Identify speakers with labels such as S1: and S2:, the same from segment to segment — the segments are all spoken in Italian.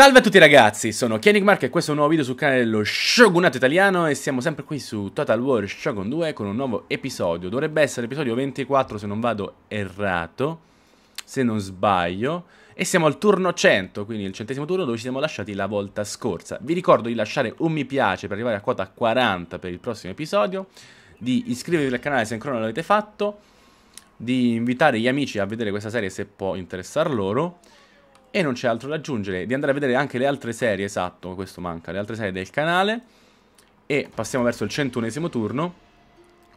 S1: Salve a tutti ragazzi, sono Kenigmark e questo è un nuovo video sul canale dello Shogunato Italiano e siamo sempre qui su Total War Shogun 2 con un nuovo episodio. Dovrebbe essere episodio 24 se non vado errato, se non sbaglio. E siamo al turno 100, quindi il centesimo turno dove ci siamo lasciati la volta scorsa. Vi ricordo di lasciare un mi piace per arrivare a quota 40 per il prossimo episodio, di iscrivervi al canale se ancora non l'avete fatto, di invitare gli amici a vedere questa serie se può interessar loro e non c'è altro da aggiungere, di andare a vedere anche le altre serie, esatto, questo manca, le altre serie del canale. E passiamo verso il centunesimo turno.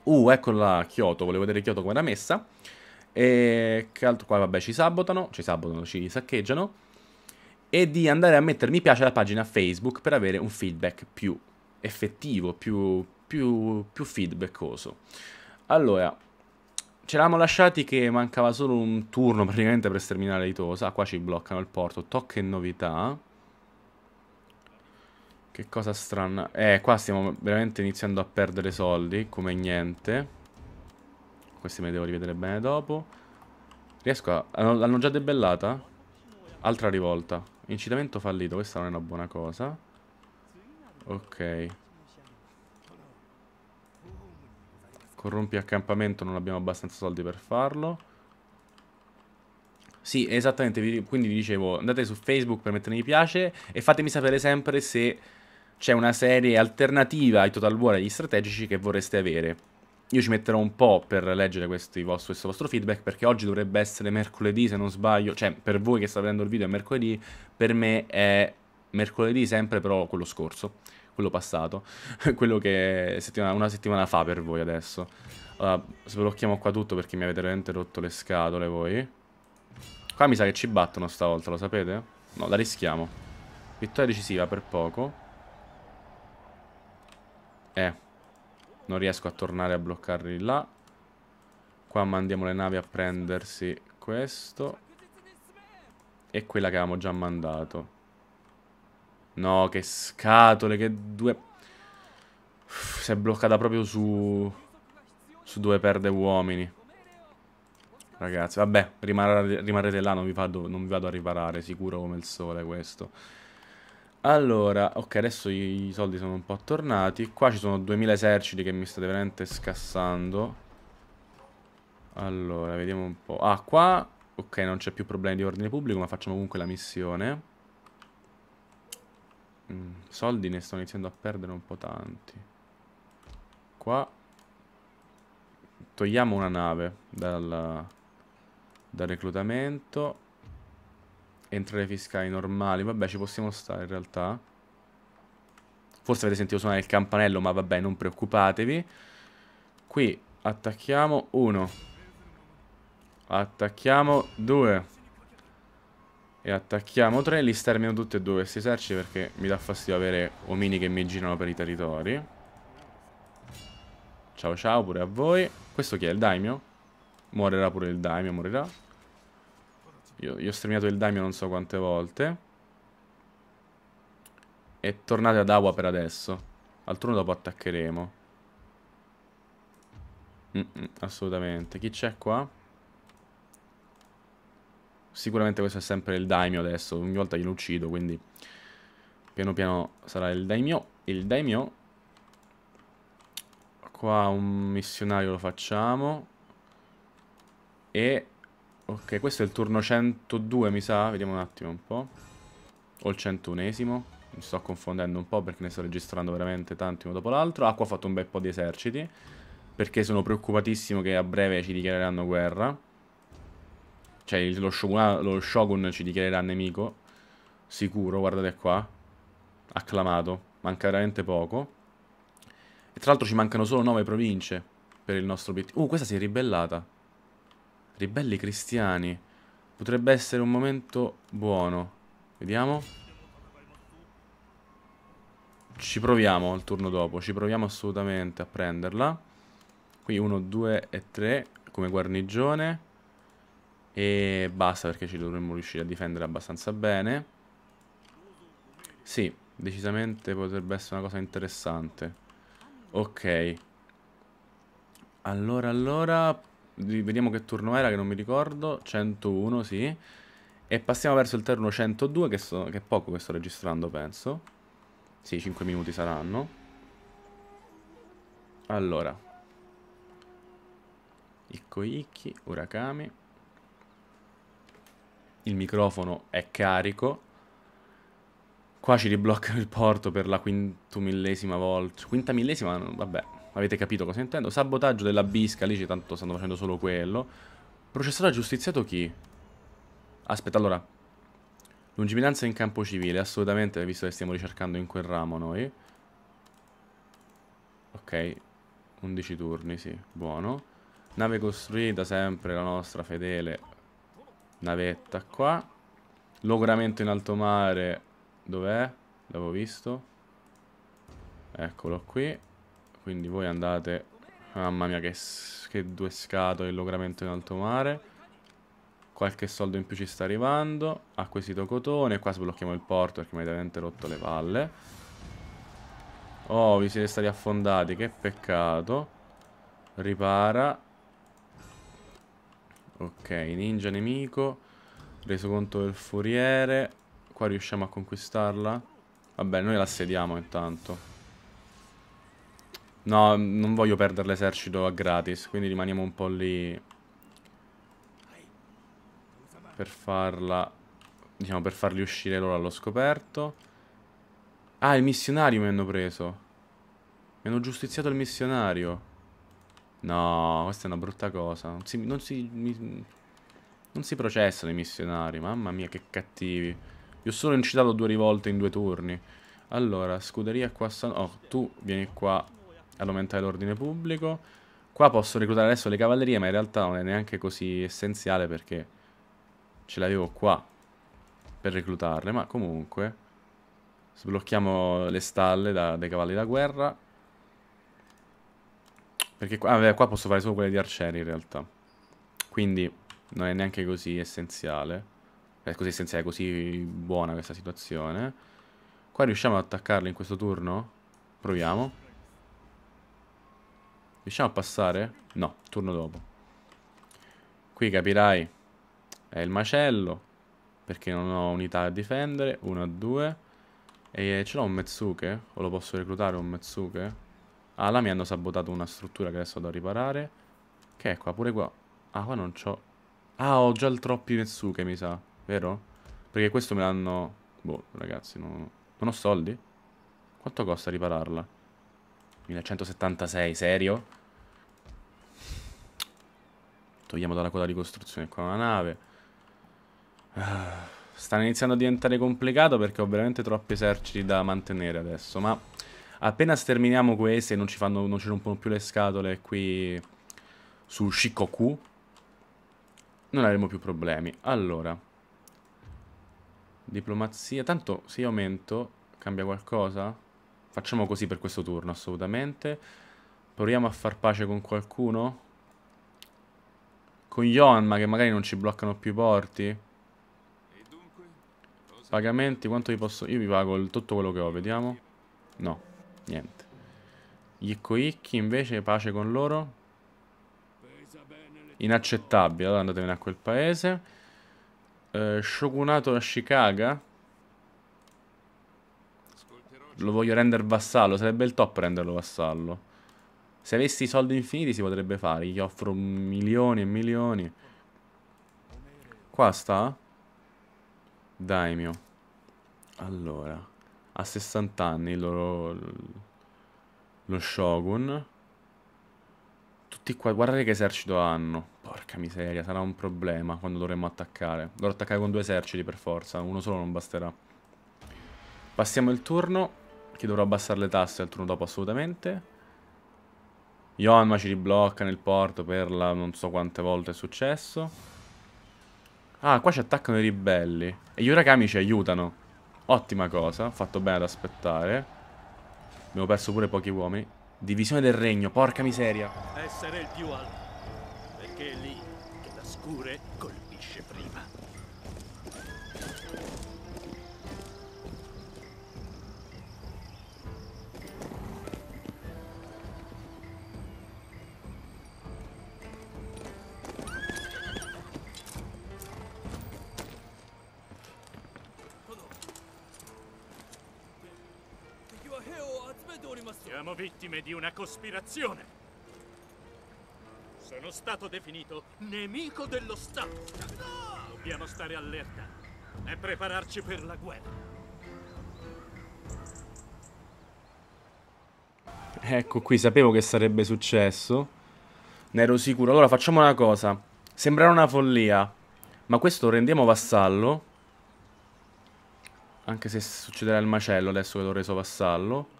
S1: Uh, eccola Kyoto, volevo vedere Kyoto come era messa. E che altro qua, vabbè, ci sabotano, ci sabotano, ci saccheggiano. E di andare a mettere mi piace alla pagina Facebook per avere un feedback più effettivo, più, più, più feedbackoso. Allora, ce l'avamo lasciati che mancava solo un turno praticamente per sterminare Itosa. Ah, qua ci bloccano il porto. Tocca e novità. Che cosa strana. Eh, qua stiamo veramente iniziando a perdere soldi, come niente. Questi me li devo rivedere bene dopo. Riesco a... L'hanno già debellata? Altra rivolta. Incitamento fallito, questa non è una buona cosa. Ok. Corrompi accampamento, non abbiamo abbastanza soldi per farlo. Sì, esattamente, quindi vi dicevo, andate su Facebook per mettere mi piace e fatemi sapere sempre se c'è una serie alternativa ai Total War e agli strategici che vorreste avere. Io ci metterò un po' per leggere vostri, questo vostro feedback perché oggi dovrebbe essere mercoledì se non sbaglio, cioè per voi che state vedendo il video è mercoledì, per me è mercoledì sempre però quello scorso quello passato, quello che settimana, una settimana fa per voi adesso. Allora, sblocchiamo qua tutto perché mi avete veramente rotto le scatole voi. Qua mi sa che ci battono stavolta, lo sapete? No, la rischiamo. Vittoria decisiva per poco. Eh, non riesco a tornare a bloccarli là. Qua mandiamo le navi a prendersi questo. E quella che avevamo già mandato. No, che scatole, che due... Uff, si è bloccata proprio su... Su dove perde uomini. Ragazzi, vabbè, rimarrete, rimarrete là, non vi, vado, non vi vado a riparare, sicuro come il sole questo. Allora, ok, adesso i, i soldi sono un po' tornati. Qua ci sono 2000 eserciti che mi state veramente scassando. Allora, vediamo un po'. Ah, qua... Ok, non c'è più problemi di ordine pubblico, ma facciamo comunque la missione. Mm, soldi ne sto iniziando a perdere un po' tanti. Qua togliamo una nave dal, dal reclutamento. Entrare fiscali normali. Vabbè, ci possiamo stare in realtà. Forse avete sentito suonare il campanello, ma vabbè, non preoccupatevi. Qui attacchiamo uno. Attacchiamo due. E attacchiamo tre, li stermino tutti e due questi eserciti perché mi dà fastidio avere omini che mi girano per i territori. Ciao ciao pure a voi. Questo chi è? Il daimio? Morirà pure il daimio, morirà. Io, io ho sterminato il daimio non so quante volte. E tornate ad Awa per adesso. Altrimenti dopo attaccheremo. Mm -mm, assolutamente. Chi c'è qua? Sicuramente questo è sempre il daimyo adesso, ogni volta glielo uccido, quindi piano piano sarà il daimyo. Il daimyo... Qua un missionario lo facciamo. E... Ok, questo è il turno 102, mi sa. Vediamo un attimo un po'. O il 101esimo. Mi sto confondendo un po' perché ne sto registrando veramente tanti uno dopo l'altro. Ah, ha fatto un bel po' di eserciti. Perché sono preoccupatissimo che a breve ci dichiareranno guerra. Cioè lo, shogun, lo Shogun ci dichiarerà nemico. Sicuro, guardate qua. Acclamato. Manca veramente poco. E tra l'altro ci mancano solo 9 province per il nostro obiettivo. Uh, questa si è ribellata. Ribelli cristiani. Potrebbe essere un momento buono. Vediamo. Ci proviamo al turno dopo. Ci proviamo assolutamente a prenderla. Qui 1, 2 e 3 come guarnigione. E basta perché ci dovremmo riuscire a difendere abbastanza bene. Sì, decisamente potrebbe essere una cosa interessante. Ok. Allora, allora... Vediamo che turno era, che non mi ricordo. 101, sì. E passiamo verso il turno 102, che, so, che è poco che sto registrando, penso. Sì, 5 minuti saranno. Allora. Icco Icchi, Urakami il microfono è carico. Qua ci ribloccano il porto per la quintumillesima volta. Quintamillesima? Vabbè, avete capito cosa intendo. Sabotaggio della bisca, lì tanto stanno facendo solo quello. Processato a giustiziato chi? Aspetta, allora. Lungimiranza in campo civile, assolutamente, visto che stiamo ricercando in quel ramo noi. Ok, 11 turni, sì, buono. Nave costruita sempre, la nostra fedele Navetta qua. Logoramento in alto mare. Dov'è? L'avevo visto. Eccolo qui. Quindi voi andate... Mamma mia che, che due scatole il logoramento in alto mare. Qualche soldo in più ci sta arrivando. Acquisito cotone. Qua sblocchiamo il porto perché mi avete veramente rotto le palle. Oh, vi siete stati affondati. Che peccato. Ripara. Ok, ninja nemico. Reso conto del furiere. Qua riusciamo a conquistarla? Vabbè, noi la sediamo intanto. No, non voglio perdere l'esercito a gratis, quindi rimaniamo un po' lì per farla, diciamo, per farli uscire loro allo scoperto. Ah, il missionario mi hanno preso. Mi hanno giustiziato il missionario. No, questa è una brutta cosa. Non si, non si, mi, non si processano i missionari. Mamma mia, che cattivi. Io sono incitato due rivolte in due turni. Allora, scuderia qua stanno... Oh, tu vieni qua ad aumentare l'ordine pubblico. Qua posso reclutare adesso le cavallerie, ma in realtà non è neanche così essenziale perché ce l'avevo qua per reclutarle. Ma comunque, sblocchiamo le stalle da, dei cavalli da guerra. Perché qua, vabbè, qua posso fare solo quelle di arcieri in realtà. Quindi non è neanche così essenziale. È eh, così essenziale, è così buona questa situazione. Qua riusciamo ad attaccarli in questo turno? Proviamo. Riusciamo a passare? No, turno dopo. Qui capirai è il macello. Perché non ho unità a difendere. 1 a 2. E ce l'ho un Metsuke? O lo posso reclutare un Metsuke? Ah, Ala mi hanno sabotato una struttura che adesso vado a riparare. Che è qua, pure qua. Ah, qua non c'ho... Ah, ho già il troppi Metsuke, mi sa. Vero? Perché questo me l'hanno... Boh, ragazzi, no... non ho soldi? Quanto costa ripararla? 1176, serio? Togliamo dalla coda di costruzione qua una nave. Ah, sta iniziando a diventare complicato perché ho veramente troppi eserciti da mantenere adesso, ma... Appena sterminiamo queste e non, non ci rompono più le scatole qui su Shikoku, non avremo più problemi. Allora, diplomazia. Tanto se io aumento, cambia qualcosa? Facciamo così per questo turno, assolutamente. Proviamo a far pace con qualcuno? Con Johan, ma che magari non ci bloccano più i porti. Pagamenti, quanto vi posso... Io vi pago il, tutto quello che ho, vediamo. No. Niente. Gli Icchi invece, pace con loro. Inaccettabile, allora andatevene a quel paese. Eh, shogunato Ashikaga. Lo voglio rendere vassallo, sarebbe il top renderlo vassallo. Se avessi soldi infiniti si potrebbe fare, gli offro milioni e milioni. Qua sta? Daimyo. Allora a 60 anni lo, lo shogun. Tutti qua, guardate che esercito hanno. Porca miseria, sarà un problema quando dovremmo attaccare. Dovrò attaccare con due eserciti per forza, uno solo non basterà. Passiamo il turno, che dovrò abbassare le tasse al turno dopo assolutamente. Yonma ci riblocca nel porto per la non so quante volte è successo. Ah, qua ci attaccano i ribelli. E gli uragami ci aiutano. Ottima cosa, fatto bene ad aspettare. Abbiamo perso pure pochi uomini. Divisione del regno, porca miseria. Essere il più alto, perché è lì che la scure colpisce. Siamo vittime di una cospirazione. Sono stato definito nemico dello Stato. Dobbiamo stare allerta e prepararci per la guerra. Ecco qui, sapevo che sarebbe successo. Ne ero sicuro. Allora facciamo una cosa. Sembrerà una follia, ma questo lo rendiamo vassallo. Anche se succederà il macello adesso che l'ho reso vassallo.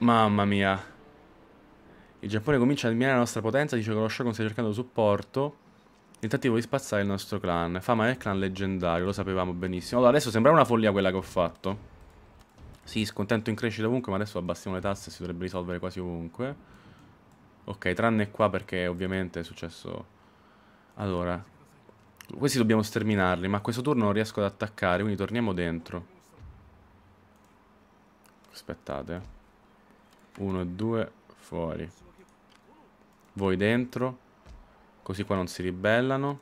S1: Mamma mia. Il Giappone comincia ad ammirare la nostra potenza, dice che lo Shogun sta cercando supporto. Il tentativo di spazzare il nostro clan. Fama è il clan leggendario, lo sapevamo benissimo. Allora, adesso sembra una follia quella che ho fatto. Sì, scontento in crescita ovunque, ma adesso abbassiamo le tasse e si dovrebbe risolvere quasi ovunque. Ok, tranne qua perché ovviamente è successo... Allora... Questi dobbiamo sterminarli, ma a questo turno non riesco ad attaccare, quindi torniamo dentro. Aspettate. Eh. 1 e 2 fuori. Voi dentro. Così qua non si ribellano.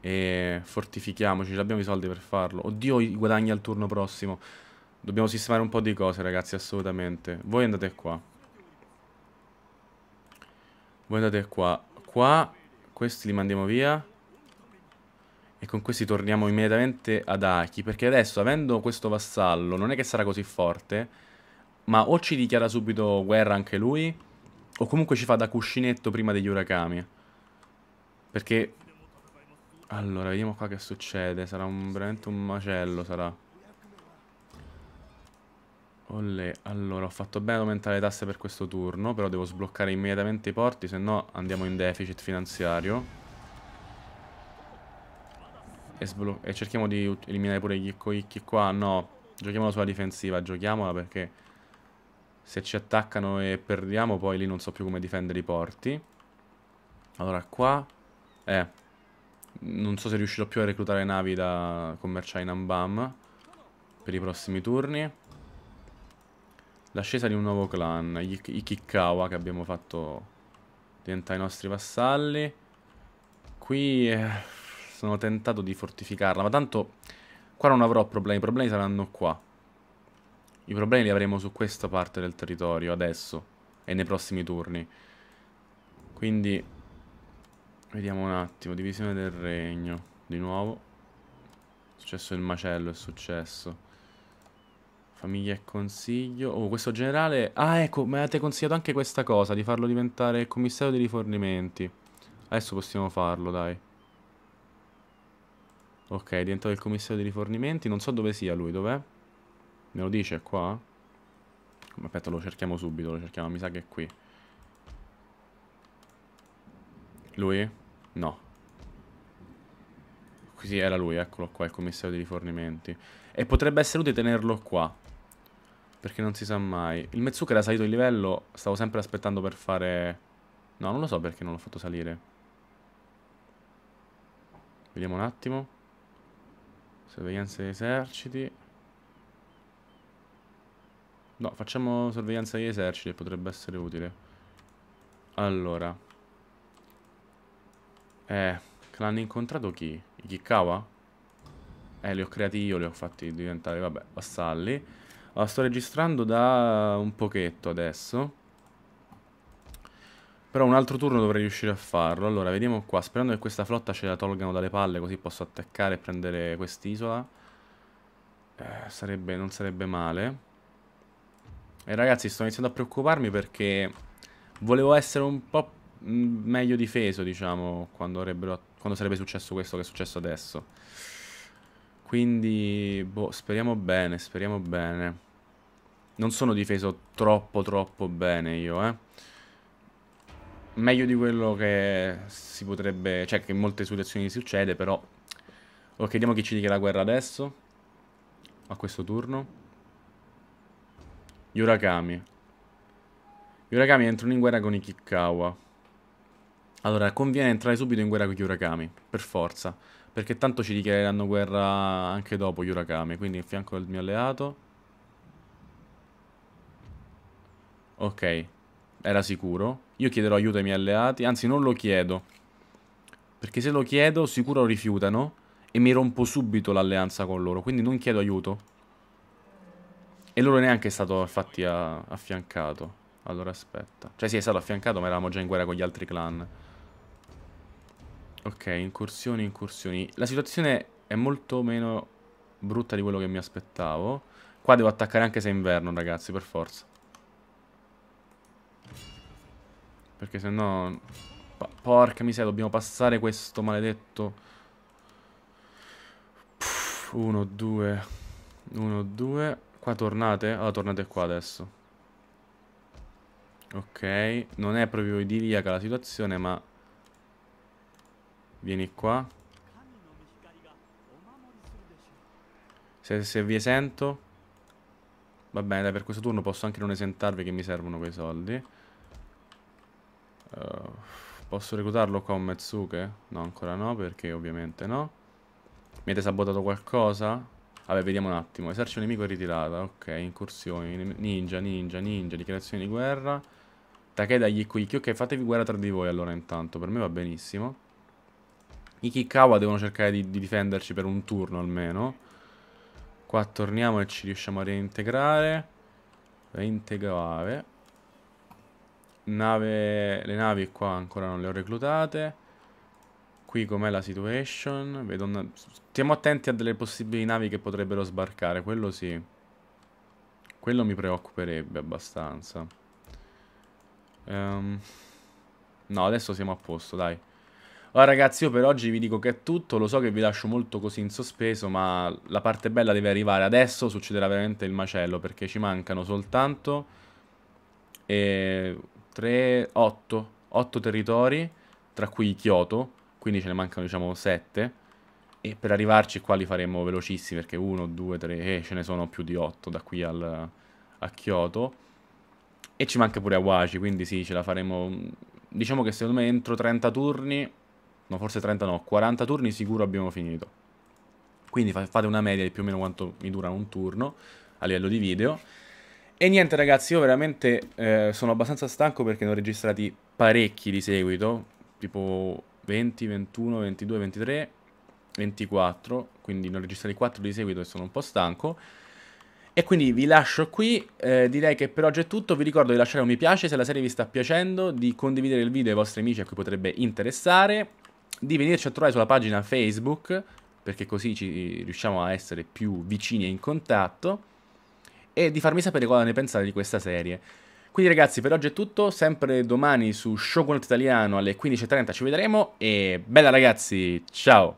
S1: E fortifichiamoci, abbiamo i soldi per farlo. Oddio, i guadagni al turno prossimo. Dobbiamo sistemare un po' di cose, ragazzi, assolutamente. Voi andate qua. Voi andate qua. Qua, questi li mandiamo via. E con questi torniamo immediatamente ad Aki. Perché adesso, avendo questo vassallo, non è che sarà così forte ma o ci dichiara subito guerra anche lui, o comunque ci fa da cuscinetto prima degli uragami. Perché... Allora, vediamo qua che succede. Sarà un, veramente un macello, sarà. Olle, allora, ho fatto bene ad aumentare le tasse per questo turno, però devo sbloccare immediatamente i porti, se no andiamo in deficit finanziario. E, e cerchiamo di eliminare pure gli Icco Icchi qua. No, giochiamola sulla difensiva, giochiamola perché... Se ci attaccano e perdiamo poi lì non so più come difendere i porti. Allora qua... Eh. Non so se riuscirò più a reclutare navi da commerciare in Ambam per i prossimi turni. L'ascesa di un nuovo clan, i, i Kikawa che abbiamo fatto diventare i nostri vassalli. Qui eh, sono tentato di fortificarla, ma tanto qua non avrò problemi, i problemi saranno qua. I problemi li avremo su questa parte del territorio adesso e nei prossimi turni. Quindi vediamo un attimo, divisione del regno, di nuovo. È successo il macello, è successo. Famiglia e consiglio. Oh, questo generale... Ah, ecco, mi avete consigliato anche questa cosa, di farlo diventare commissario dei rifornimenti. Adesso possiamo farlo, dai. Ok, è diventato il commissario dei rifornimenti. Non so dove sia lui, dov'è? Me lo dice qua? Aspetta, lo cerchiamo subito, lo cerchiamo, mi sa che è qui. Lui? No. Sì, era lui, eccolo qua, il commissario dei rifornimenti. E potrebbe essere utile tenerlo qua. Perché non si sa mai. Il Metsuka era salito di livello, stavo sempre aspettando per fare... No, non lo so perché non l'ho fatto salire. Vediamo un attimo. Sorveglianza degli eserciti. No, facciamo sorveglianza degli eserciti, potrebbe essere utile. Allora. Eh, l'hanno incontrato chi? I Kikawa? Eh, li ho creati io, li ho fatti diventare, vabbè, vassalli. Allora, sto registrando da un pochetto adesso. Però un altro turno dovrei riuscire a farlo. Allora, vediamo qua. Sperando che questa flotta ce la tolgano dalle palle, così posso attaccare e prendere quest'isola. Eh, sarebbe, non sarebbe male. E ragazzi sto iniziando a preoccuparmi perché volevo essere un po' meglio difeso, diciamo, quando, quando sarebbe successo questo che è successo adesso. Quindi, boh, speriamo bene, speriamo bene. Non sono difeso troppo troppo bene io, eh. Meglio di quello che si potrebbe... Cioè, che in molte situazioni succede, però... Ok, vediamo chi ci dica la guerra adesso. A questo turno. Yurakami uragami. entrano in guerra con i Kikawa. Allora, conviene entrare subito in guerra con gli uragami, per forza. Perché tanto ci dichiareranno guerra anche dopo Yurakami quindi a fianco del mio alleato. Ok, era sicuro. Io chiederò aiuto ai miei alleati, anzi non lo chiedo. Perché se lo chiedo sicuro rifiutano e mi rompo subito l'alleanza con loro, quindi non chiedo aiuto. E loro neanche è stato infatti affiancato. Allora aspetta. Cioè sì, è stato affiancato, ma eravamo già in guerra con gli altri clan. Ok, incursioni, incursioni. La situazione è molto meno brutta di quello che mi aspettavo. Qua devo attaccare anche se è inverno, ragazzi, per forza. Perché sennò... no... Porca miseria, dobbiamo passare questo maledetto... uno, due... Uno, due... Qua tornate? Allora ah, tornate qua adesso. Ok, non è proprio idilliaca la situazione, ma... Vieni qua. Se, se vi esento... Va bene, dai, per questo turno posso anche non esentarvi che mi servono quei soldi. Uh, posso reclutarlo qua un Metsuke? No, ancora no, perché ovviamente no. Mi avete sabotato qualcosa? Vabbè, vediamo un attimo. Esercito nemico è ritirata. Ok, incursioni. Ninja, ninja, ninja. Dichiarazione di guerra. Takeda, Yikuiki. Ok, fatevi guerra tra di voi allora intanto. Per me va benissimo. I Kikawa devono cercare di, di difenderci per un turno almeno. Qua torniamo e ci riusciamo a reintegrare. Reintegrare. Nave, le navi qua ancora non le ho reclutate. Qui com'è la situation? Vedo una... Stiamo attenti a delle possibili navi che potrebbero sbarcare, quello sì. Quello mi preoccuperebbe abbastanza. Um... No, adesso siamo a posto, dai. Allora ragazzi, io per oggi vi dico che è tutto, lo so che vi lascio molto così in sospeso, ma la parte bella deve arrivare adesso, succederà veramente il macello, perché ci mancano soltanto 3, 8, 8 territori, tra cui Kyoto, quindi ce ne mancano diciamo 7 e per arrivarci qua li faremo velocissimi perché 1, 2, 3 e ce ne sono più di 8 da qui al, a Kyoto e ci manca pure Awaji quindi sì ce la faremo diciamo che secondo me entro 30 turni no forse 30 no 40 turni sicuro abbiamo finito quindi fa fate una media di più o meno quanto mi dura un turno a livello di video e niente ragazzi io veramente eh, sono abbastanza stanco perché ne ho registrati parecchi di seguito tipo 20, 21, 22, 23, 24, quindi ne ho registrati 4 di seguito e sono un po' stanco. E quindi vi lascio qui, eh, direi che per oggi è tutto, vi ricordo di lasciare un mi piace se la serie vi sta piacendo, di condividere il video ai vostri amici a cui potrebbe interessare, di venirci a trovare sulla pagina Facebook, perché così ci riusciamo a essere più vicini e in contatto, e di farmi sapere cosa ne pensate di questa serie. Quindi ragazzi per oggi è tutto, sempre domani su Shogunat Italiano alle 15.30 ci vedremo e bella ragazzi, ciao!